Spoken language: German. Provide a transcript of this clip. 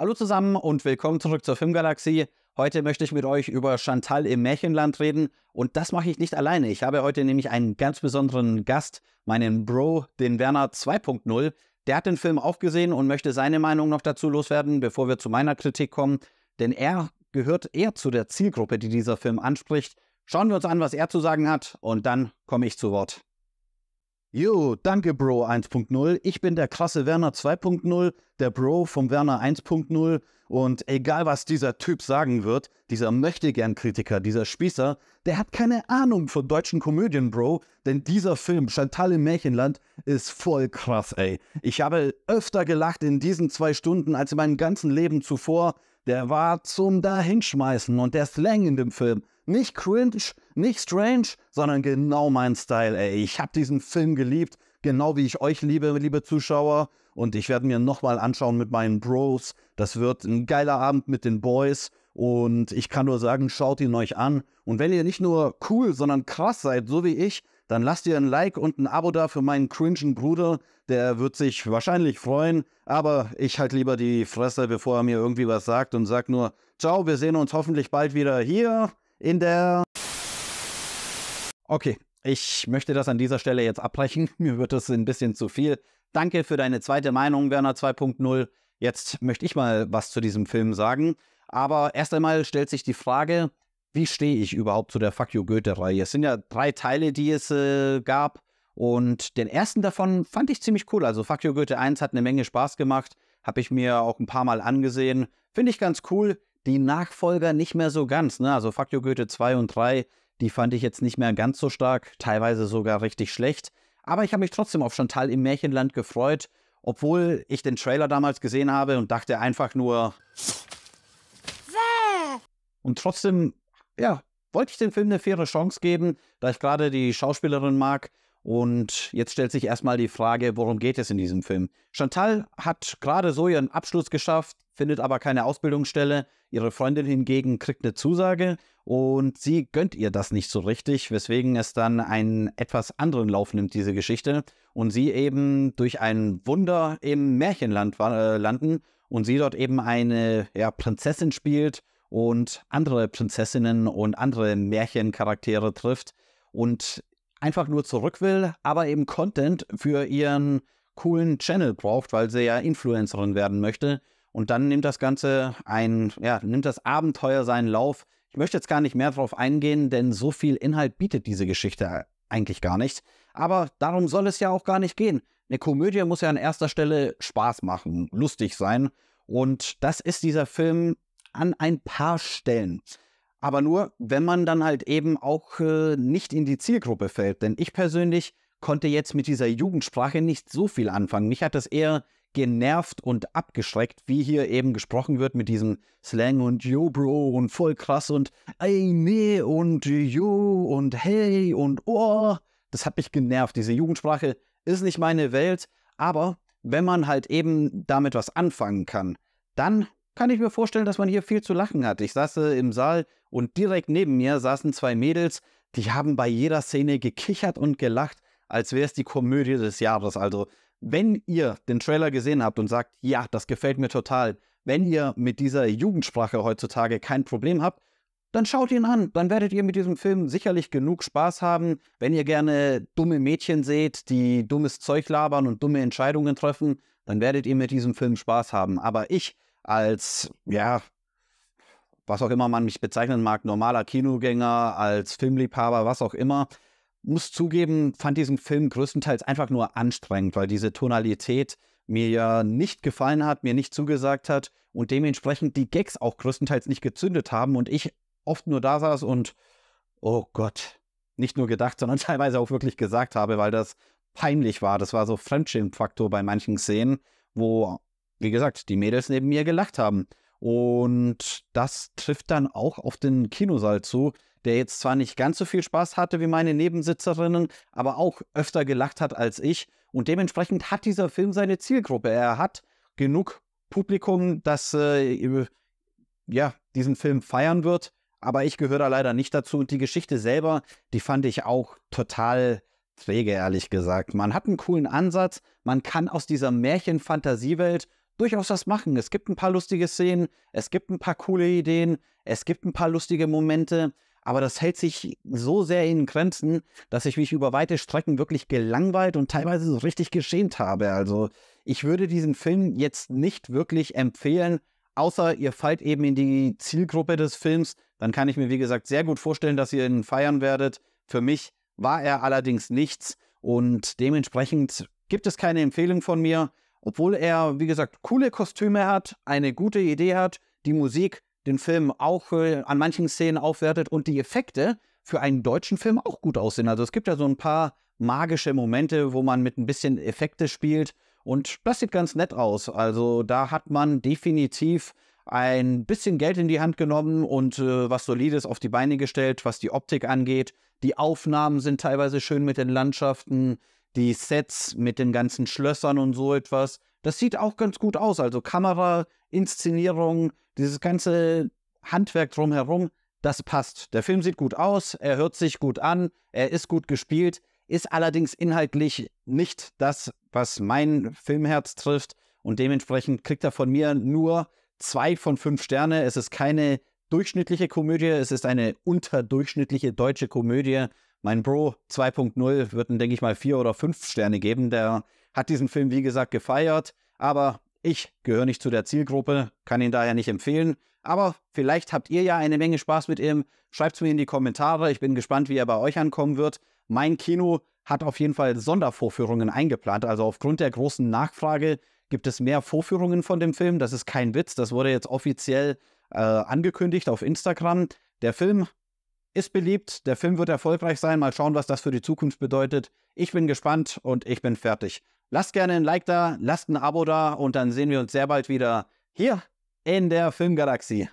Hallo zusammen und willkommen zurück zur Filmgalaxie. Heute möchte ich mit euch über Chantal im Märchenland reden und das mache ich nicht alleine. Ich habe heute nämlich einen ganz besonderen Gast, meinen Bro, den Werner 2.0. Der hat den Film auch gesehen und möchte seine Meinung noch dazu loswerden, bevor wir zu meiner Kritik kommen, denn er gehört eher zu der Zielgruppe, die dieser Film anspricht. Schauen wir uns an, was er zu sagen hat und dann komme ich zu Wort. Jo, danke Bro 1.0. Ich bin der krasse Werner 2.0, der Bro vom Werner 1.0. Und egal, was dieser Typ sagen wird, dieser Möchtegern-Kritiker, dieser Spießer, der hat keine Ahnung von deutschen Komödien, Bro. Denn dieser Film, Chantal im Märchenland, ist voll krass, ey. Ich habe öfter gelacht in diesen zwei Stunden als in meinem ganzen Leben zuvor. Der war zum Dahinschmeißen und der Slang in dem Film nicht cringe, nicht strange, sondern genau mein Style, ey. Ich habe diesen Film geliebt, genau wie ich euch liebe, liebe Zuschauer. Und ich werde mir nochmal anschauen mit meinen Bros. Das wird ein geiler Abend mit den Boys. Und ich kann nur sagen, schaut ihn euch an. Und wenn ihr nicht nur cool, sondern krass seid, so wie ich, dann lasst ihr ein Like und ein Abo da für meinen cringen Bruder. Der wird sich wahrscheinlich freuen, aber ich halt lieber die Fresse, bevor er mir irgendwie was sagt und sagt nur, ciao, wir sehen uns hoffentlich bald wieder hier in der... Okay, ich möchte das an dieser Stelle jetzt abbrechen. Mir wird das ein bisschen zu viel. Danke für deine zweite Meinung, Werner 2.0. Jetzt möchte ich mal was zu diesem Film sagen. Aber erst einmal stellt sich die Frage, wie stehe ich überhaupt zu der Fuck You Goethe-Reihe? Es sind ja drei Teile, die es äh, gab. Und den ersten davon fand ich ziemlich cool. Also Fuck You Goethe 1 hat eine Menge Spaß gemacht. Habe ich mir auch ein paar Mal angesehen. Finde ich ganz cool die Nachfolger nicht mehr so ganz. Ne? Also Fakio Goethe 2 und 3, die fand ich jetzt nicht mehr ganz so stark, teilweise sogar richtig schlecht. Aber ich habe mich trotzdem auf Chantal im Märchenland gefreut, obwohl ich den Trailer damals gesehen habe und dachte einfach nur. Und trotzdem, ja, wollte ich dem Film eine faire Chance geben, da ich gerade die Schauspielerin mag und jetzt stellt sich erstmal die Frage, worum geht es in diesem Film? Chantal hat gerade so ihren Abschluss geschafft, findet aber keine Ausbildungsstelle. Ihre Freundin hingegen kriegt eine Zusage und sie gönnt ihr das nicht so richtig, weswegen es dann einen etwas anderen Lauf nimmt, diese Geschichte. Und sie eben durch ein Wunder im Märchenland äh, landen und sie dort eben eine ja, Prinzessin spielt und andere Prinzessinnen und andere Märchencharaktere trifft. Und einfach nur zurück will, aber eben Content für ihren coolen Channel braucht, weil sie ja Influencerin werden möchte. Und dann nimmt das Ganze ein, ja, nimmt das Abenteuer seinen Lauf. Ich möchte jetzt gar nicht mehr drauf eingehen, denn so viel Inhalt bietet diese Geschichte eigentlich gar nicht. Aber darum soll es ja auch gar nicht gehen. Eine Komödie muss ja an erster Stelle Spaß machen, lustig sein. Und das ist dieser Film an ein paar Stellen aber nur, wenn man dann halt eben auch äh, nicht in die Zielgruppe fällt. Denn ich persönlich konnte jetzt mit dieser Jugendsprache nicht so viel anfangen. Mich hat das eher genervt und abgeschreckt, wie hier eben gesprochen wird mit diesem Slang und Yo Bro und voll krass und ey nee und Yo und hey und oh. Das hat mich genervt. Diese Jugendsprache ist nicht meine Welt, aber wenn man halt eben damit was anfangen kann, dann kann ich mir vorstellen, dass man hier viel zu lachen hat. Ich saß im Saal und direkt neben mir saßen zwei Mädels, die haben bei jeder Szene gekichert und gelacht, als wäre es die Komödie des Jahres. Also, wenn ihr den Trailer gesehen habt und sagt, ja, das gefällt mir total, wenn ihr mit dieser Jugendsprache heutzutage kein Problem habt, dann schaut ihn an. Dann werdet ihr mit diesem Film sicherlich genug Spaß haben. Wenn ihr gerne dumme Mädchen seht, die dummes Zeug labern und dumme Entscheidungen treffen, dann werdet ihr mit diesem Film Spaß haben. Aber ich als, ja, was auch immer man mich bezeichnen mag, normaler Kinogänger, als Filmliebhaber, was auch immer, muss zugeben, fand diesen Film größtenteils einfach nur anstrengend, weil diese Tonalität mir ja nicht gefallen hat, mir nicht zugesagt hat und dementsprechend die Gags auch größtenteils nicht gezündet haben und ich oft nur da saß und, oh Gott, nicht nur gedacht, sondern teilweise auch wirklich gesagt habe, weil das peinlich war. Das war so Fremdschirmfaktor bei manchen Szenen, wo wie gesagt, die Mädels neben mir gelacht haben. Und das trifft dann auch auf den Kinosaal zu, der jetzt zwar nicht ganz so viel Spaß hatte wie meine Nebensitzerinnen, aber auch öfter gelacht hat als ich. Und dementsprechend hat dieser Film seine Zielgruppe. Er hat genug Publikum, das äh, ja, diesen Film feiern wird. Aber ich gehöre da leider nicht dazu. Und die Geschichte selber, die fand ich auch total träge, ehrlich gesagt. Man hat einen coolen Ansatz. Man kann aus dieser Märchen-Fantasiewelt durchaus das machen. Es gibt ein paar lustige Szenen, es gibt ein paar coole Ideen, es gibt ein paar lustige Momente, aber das hält sich so sehr in Grenzen, dass ich mich über weite Strecken wirklich gelangweilt und teilweise so richtig geschämt habe. Also ich würde diesen Film jetzt nicht wirklich empfehlen, außer ihr fallt eben in die Zielgruppe des Films. Dann kann ich mir, wie gesagt, sehr gut vorstellen, dass ihr ihn feiern werdet. Für mich war er allerdings nichts und dementsprechend gibt es keine Empfehlung von mir. Obwohl er, wie gesagt, coole Kostüme hat, eine gute Idee hat, die Musik den Film auch äh, an manchen Szenen aufwertet und die Effekte für einen deutschen Film auch gut aussehen. Also es gibt ja so ein paar magische Momente, wo man mit ein bisschen Effekte spielt und das sieht ganz nett aus. Also da hat man definitiv ein bisschen Geld in die Hand genommen und äh, was Solides auf die Beine gestellt, was die Optik angeht. Die Aufnahmen sind teilweise schön mit den Landschaften die Sets mit den ganzen Schlössern und so etwas, das sieht auch ganz gut aus. Also Kamera, Inszenierung, dieses ganze Handwerk drumherum, das passt. Der Film sieht gut aus, er hört sich gut an, er ist gut gespielt, ist allerdings inhaltlich nicht das, was mein Filmherz trifft. Und dementsprechend kriegt er von mir nur zwei von fünf Sterne. Es ist keine durchschnittliche Komödie, es ist eine unterdurchschnittliche deutsche Komödie, mein Bro 2.0 wird denke ich mal, vier oder fünf Sterne geben. Der hat diesen Film, wie gesagt, gefeiert, aber ich gehöre nicht zu der Zielgruppe, kann ihn daher nicht empfehlen. Aber vielleicht habt ihr ja eine Menge Spaß mit ihm. Schreibt es mir in die Kommentare. Ich bin gespannt, wie er bei euch ankommen wird. Mein Kino hat auf jeden Fall Sondervorführungen eingeplant. Also aufgrund der großen Nachfrage gibt es mehr Vorführungen von dem Film. Das ist kein Witz. Das wurde jetzt offiziell äh, angekündigt auf Instagram. Der Film ist beliebt, der Film wird erfolgreich sein. Mal schauen, was das für die Zukunft bedeutet. Ich bin gespannt und ich bin fertig. Lasst gerne ein Like da, lasst ein Abo da und dann sehen wir uns sehr bald wieder hier in der Filmgalaxie.